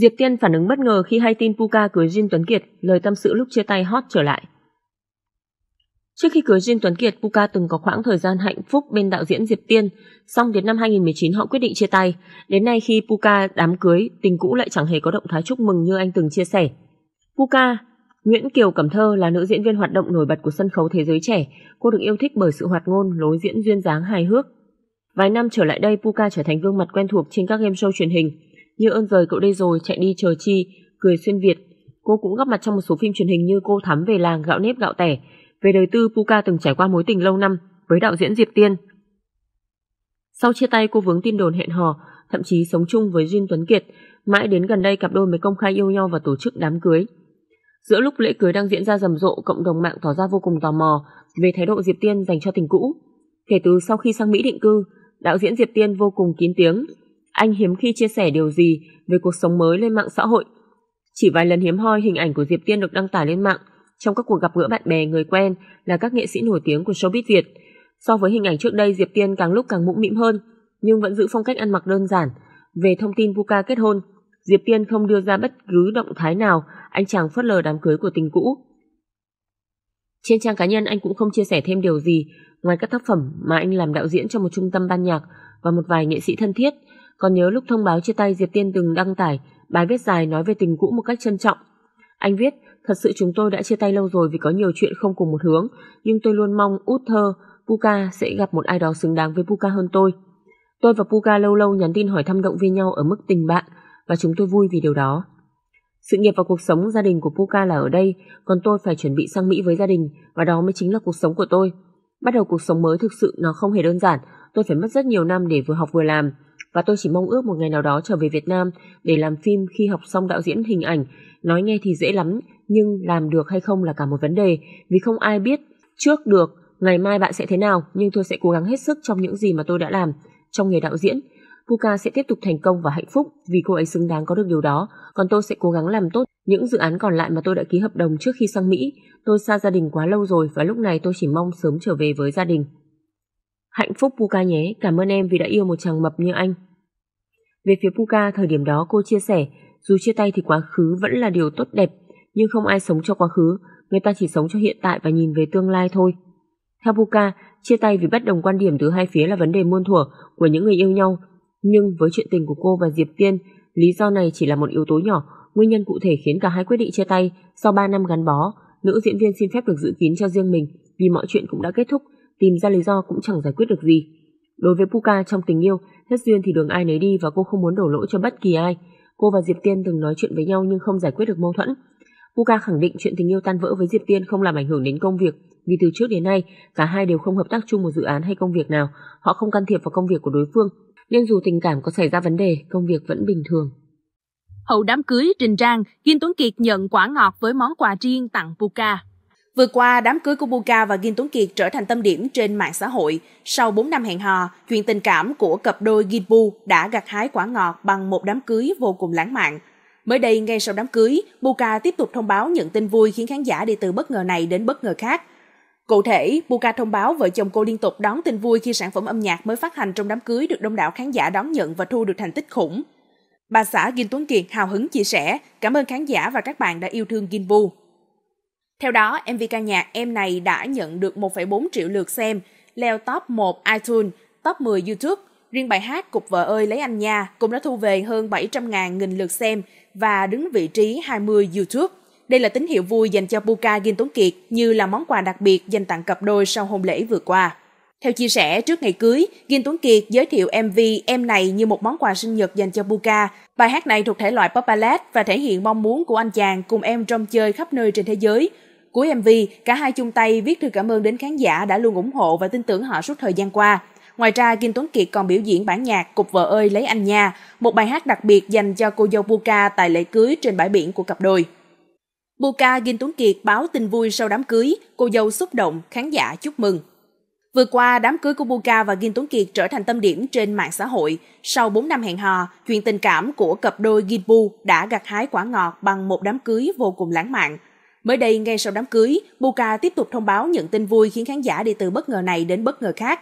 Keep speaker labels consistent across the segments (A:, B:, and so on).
A: Diệp Tiên phản ứng bất ngờ khi hay tin Puka cưới Jin Tuấn Kiệt, lời tâm sự lúc chia tay hot trở lại. Trước khi cưới Jin Tuấn Kiệt, Puka từng có khoảng thời gian hạnh phúc bên đạo diễn Diệp Tiên, song đến năm 2019 họ quyết định chia tay. Đến nay khi Puka đám cưới, tình cũ lại chẳng hề có động thái chúc mừng như anh từng chia sẻ. Puka, Nguyễn Kiều Cẩm Thơ là nữ diễn viên hoạt động nổi bật của sân khấu thế giới trẻ. Cô được yêu thích bởi sự hoạt ngôn, lối diễn duyên dáng hài hước. Vài năm trở lại đây, Puka trở thành gương mặt quen thuộc trên các game show truyền hình. Như ơn rời cậu đây rồi chạy đi chờ chi, cười xuyên Việt. Cô cũng góp mặt trong một số phim truyền hình như Cô Thắm về làng gạo nếp gạo tẻ. Về đời tư, Puka từng trải qua mối tình lâu năm với đạo diễn Diệp Tiên. Sau chia tay cô vướng tin đồn hẹn hò, thậm chí sống chung với Duyên Tuấn Kiệt, mãi đến gần đây cặp đôi mới công khai yêu nhau và tổ chức đám cưới. Giữa lúc lễ cưới đang diễn ra rầm rộ, cộng đồng mạng tỏ ra vô cùng tò mò về thái độ Diệp Tiên dành cho tình cũ. Kể từ sau khi sang Mỹ định cư, đạo diễn Diệp Tiên vô cùng kín tiếng, anh hiếm khi chia sẻ điều gì về cuộc sống mới lên mạng xã hội. Chỉ vài lần hiếm hoi hình ảnh của Diệp Tiên được đăng tải lên mạng trong các cuộc gặp gỡ bạn bè người quen là các nghệ sĩ nổi tiếng của showbiz Việt. So với hình ảnh trước đây Diệp Tiên càng lúc càng mũm mĩm hơn, nhưng vẫn giữ phong cách ăn mặc đơn giản. Về thông tin Vuka kết hôn, Diệp Tiên không đưa ra bất cứ động thái nào, anh chàng phớt lờ đám cưới của tình cũ. Trên trang cá nhân anh cũng không chia sẻ thêm điều gì ngoài các tác phẩm mà anh làm đạo diễn cho một trung tâm ban nhạc và một vài nghệ sĩ thân thiết – còn nhớ lúc thông báo chia tay Diệp Tiên từng đăng tải bài viết dài nói về tình cũ một cách trân trọng. Anh viết, thật sự chúng tôi đã chia tay lâu rồi vì có nhiều chuyện không cùng một hướng, nhưng tôi luôn mong út thơ, Puka sẽ gặp một ai đó xứng đáng với Puka hơn tôi. Tôi và Puka lâu lâu nhắn tin hỏi thăm động viên nhau ở mức tình bạn và chúng tôi vui vì điều đó. Sự nghiệp và cuộc sống gia đình của Puka là ở đây, còn tôi phải chuẩn bị sang Mỹ với gia đình và đó mới chính là cuộc sống của tôi. Bắt đầu cuộc sống mới thực sự nó không hề đơn giản, tôi phải mất rất nhiều năm để vừa học vừa làm, và tôi chỉ mong ước một ngày nào đó trở về Việt Nam để làm phim khi học xong đạo diễn hình ảnh. Nói nghe thì dễ lắm, nhưng làm được hay không là cả một vấn đề, vì không ai biết trước được ngày mai bạn sẽ thế nào, nhưng tôi sẽ cố gắng hết sức trong những gì mà tôi đã làm trong nghề đạo diễn. Puka sẽ tiếp tục thành công và hạnh phúc vì cô ấy xứng đáng có được điều đó, còn tôi sẽ cố gắng làm tốt những dự án còn lại mà tôi đã ký hợp đồng trước khi sang Mỹ. Tôi xa gia đình quá lâu rồi và lúc này tôi chỉ mong sớm trở về với gia đình. Hạnh phúc Puka nhé, cảm ơn em vì đã yêu một chàng mập như anh. Về phía Puka, thời điểm đó cô chia sẻ, dù chia tay thì quá khứ vẫn là điều tốt đẹp, nhưng không ai sống cho quá khứ, người ta chỉ sống cho hiện tại và nhìn về tương lai thôi. Theo Puka, chia tay vì bất đồng quan điểm từ hai phía là vấn đề muôn thuở của những người yêu nhau, nhưng với chuyện tình của cô và Diệp Tiên, lý do này chỉ là một yếu tố nhỏ, nguyên nhân cụ thể khiến cả hai quyết định chia tay sau 3 năm gắn bó, nữ diễn viên xin phép được giữ kín cho riêng mình vì mọi chuyện cũng đã kết thúc tìm ra lý do cũng chẳng giải quyết được gì. Đối với Puka trong tình yêu, hết duyên thì đường ai nấy đi và cô không muốn đổ lỗi cho bất kỳ ai. Cô và Diệp Tiên từng nói chuyện với nhau nhưng không giải quyết được mâu thuẫn. Puka khẳng định chuyện tình yêu tan vỡ với Diệp Tiên không làm ảnh hưởng đến công việc, vì từ trước đến nay cả hai đều không hợp tác chung một dự án hay công việc nào, họ không can thiệp vào công việc của đối phương, nên dù tình cảm có xảy ra vấn đề, công việc vẫn bình thường.
B: Hậu đám cưới trình trang, Kim Tuấn Kiệt nhận quả ngọt với món quà riêng tặng Puka. Vừa qua, đám cưới của Buka và Gin Tuấn Kiệt trở thành tâm điểm trên mạng xã hội. Sau 4 năm hẹn hò, chuyện tình cảm của cặp đôi Gin Bu đã gặt hái quả ngọt bằng một đám cưới vô cùng lãng mạn. Mới đây, ngay sau đám cưới, Buka tiếp tục thông báo những tin vui khiến khán giả đi từ bất ngờ này đến bất ngờ khác. Cụ thể, Buka thông báo vợ chồng cô liên tục đón tin vui khi sản phẩm âm nhạc mới phát hành trong đám cưới được đông đảo khán giả đón nhận và thu được thành tích khủng. Bà xã Gin Tuấn Kiệt hào hứng chia sẻ, cảm ơn khán giả và các bạn đã yêu thương Gin Bu. Theo đó, MV ca nhạc Em này đã nhận được 1,4 triệu lượt xem, leo top 1 iTunes, top 10 YouTube. Riêng bài hát Cục vợ ơi lấy anh nha cũng đã thu về hơn 700.000 nghìn lượt xem và đứng vị trí 20 YouTube. Đây là tín hiệu vui dành cho Buka Gin Tuấn Kiệt như là món quà đặc biệt dành tặng cặp đôi sau hôn lễ vừa qua. Theo chia sẻ trước ngày cưới, Gin Tuấn Kiệt giới thiệu MV Em này như một món quà sinh nhật dành cho Buka. Bài hát này thuộc thể loại pop ballad và thể hiện mong muốn của anh chàng cùng em trong chơi khắp nơi trên thế giới, Cuối MV, cả hai chung tay viết thư cảm ơn đến khán giả đã luôn ủng hộ và tin tưởng họ suốt thời gian qua. Ngoài ra, Kim Tuấn Kiệt còn biểu diễn bản nhạc Cục vợ ơi lấy anh nha, một bài hát đặc biệt dành cho cô dâu Buka tại lễ cưới trên bãi biển của cặp đôi. Buka Kim Tuấn Kiệt báo tin vui sau đám cưới, cô dâu xúc động, khán giả chúc mừng. Vừa qua, đám cưới của Buka và Kim Tuấn Kiệt trở thành tâm điểm trên mạng xã hội. Sau 4 năm hẹn hò, chuyện tình cảm của cặp đôi Gin Bu đã gặt hái quả ngọt bằng một đám cưới vô cùng lãng mạn. Mới đây, ngay sau đám cưới, Buka tiếp tục thông báo những tin vui khiến khán giả đi từ bất ngờ này đến bất ngờ khác.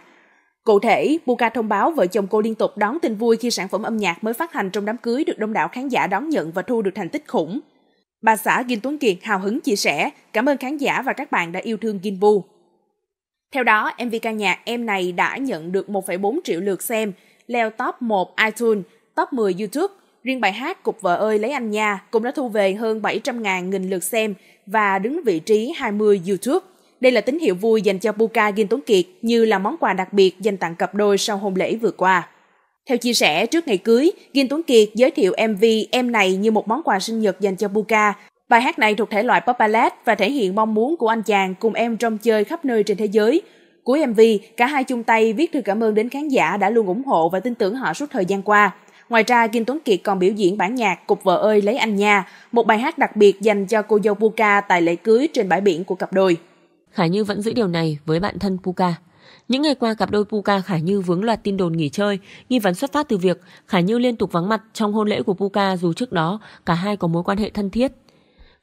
B: Cụ thể, Buka thông báo vợ chồng cô liên tục đón tin vui khi sản phẩm âm nhạc mới phát hành trong đám cưới được đông đảo khán giả đón nhận và thu được thành tích khủng. Bà xã Gin Tuấn Kiệt hào hứng chia sẻ, cảm ơn khán giả và các bạn đã yêu thương Vu. Theo đó, MV ca nhạc Em này đã nhận được 1,4 triệu lượt xem, leo top 1 iTunes, top 10 YouTube, Riêng bài hát Cục vợ ơi lấy anh nha cũng đã thu về hơn 700.000 nghìn lượt xem và đứng vị trí 20 YouTube. Đây là tín hiệu vui dành cho Buka Gin Tuấn Kiệt như là món quà đặc biệt dành tặng cặp đôi sau hôn lễ vừa qua. Theo chia sẻ, trước ngày cưới, Gin Tuấn Kiệt giới thiệu MV Em Này như một món quà sinh nhật dành cho Buka. Bài hát này thuộc thể loại pop ballad và thể hiện mong muốn của anh chàng cùng em trong chơi khắp nơi trên thế giới. Cuối MV, cả hai chung tay viết thư cảm ơn đến khán giả đã luôn ủng hộ và tin tưởng họ suốt thời gian qua. Ngoài ra, Kim Tuấn Kiệt còn biểu diễn bản nhạc Cục vợ ơi lấy anh nha, một bài hát đặc biệt dành cho cô dâu Puka tại lễ cưới trên bãi biển của cặp đôi. Khải Như vẫn giữ điều này với bạn thân Puka. Những ngày qua, cặp đôi Puka Khải
A: Như vướng loạt tin đồn nghỉ chơi, nghi vấn xuất phát từ việc Khải Như liên tục vắng mặt trong hôn lễ của Puka dù trước đó cả hai có mối quan hệ thân thiết.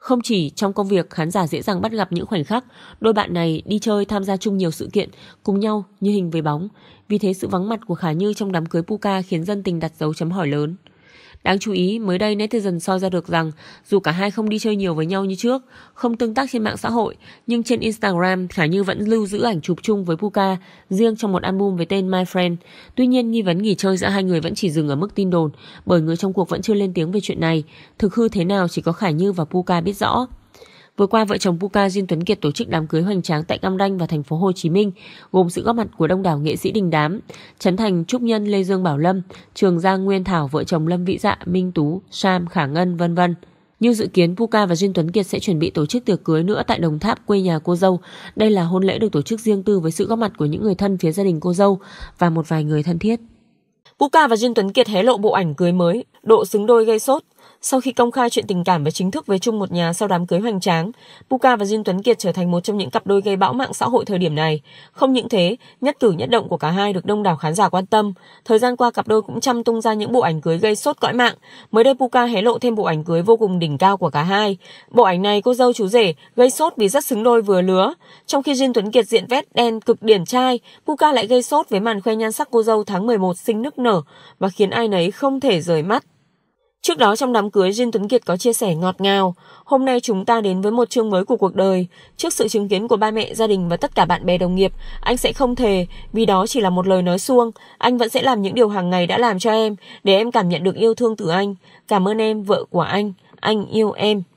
A: Không chỉ trong công việc khán giả dễ dàng bắt gặp những khoảnh khắc đôi bạn này đi chơi tham gia chung nhiều sự kiện cùng nhau như hình với bóng. Vì thế sự vắng mặt của Khả Như trong đám cưới Puka khiến dân tình đặt dấu chấm hỏi lớn. Đáng chú ý, mới đây netizen soi ra được rằng dù cả hai không đi chơi nhiều với nhau như trước, không tương tác trên mạng xã hội, nhưng trên Instagram Khả Như vẫn lưu giữ ảnh chụp chung với Puka riêng trong một album với tên My Friend. Tuy nhiên, nghi vấn nghỉ chơi giữa hai người vẫn chỉ dừng ở mức tin đồn bởi người trong cuộc vẫn chưa lên tiếng về chuyện này. Thực hư thế nào chỉ có Khả Như và Puka biết rõ. Vừa qua vợ chồng Puka Diên Tuấn Kiệt tổ chức đám cưới hoành tráng tại Cam Ranh và thành phố Hồ Chí Minh, gồm sự góp mặt của đông đảo nghệ sĩ đình đám, Trấn Thành, Trúc Nhân, Lê Dương Bảo Lâm, Trường Giang Nguyên Thảo, vợ chồng Lâm Vĩ Dạ, Minh Tú, Sam Khả Ngân, vân vân. Như dự kiến, Puka và Duyên Tuấn Kiệt sẽ chuẩn bị tổ chức tiệc cưới nữa tại Đồng Tháp, quê nhà cô dâu. Đây là hôn lễ được tổ chức riêng tư với sự góp mặt của những người thân phía gia đình cô dâu và một vài người thân thiết. Puka và Duyên Tuấn Kiệt hé lộ bộ ảnh cưới mới, độ xứng đôi gây sốt. Sau khi công khai chuyện tình cảm và chính thức với chung một nhà sau đám cưới hoành tráng, Puka và Jin Tuấn Kiệt trở thành một trong những cặp đôi gây bão mạng xã hội thời điểm này. Không những thế, nhất cử nhất động của cả hai được đông đảo khán giả quan tâm. Thời gian qua cặp đôi cũng chăm tung ra những bộ ảnh cưới gây sốt cõi mạng. Mới đây Puka hé lộ thêm bộ ảnh cưới vô cùng đỉnh cao của cả hai. Bộ ảnh này cô dâu chú rể gây sốt vì rất xứng đôi vừa lứa. Trong khi Jin Tuấn Kiệt diện vest đen cực điển trai, Puka lại gây sốt với màn khoe nhan sắc cô dâu tháng 11 xinh nức nở và khiến ai nấy không thể rời mắt. Trước đó trong đám cưới, Jin Tuấn Kiệt có chia sẻ ngọt ngào. Hôm nay chúng ta đến với một chương mới của cuộc đời. Trước sự chứng kiến của ba mẹ, gia đình và tất cả bạn bè đồng nghiệp, anh sẽ không thề, vì đó chỉ là một lời nói suông. Anh vẫn sẽ làm những điều hàng ngày đã làm cho em, để em cảm nhận được yêu thương từ anh. Cảm ơn em, vợ của anh. Anh yêu em.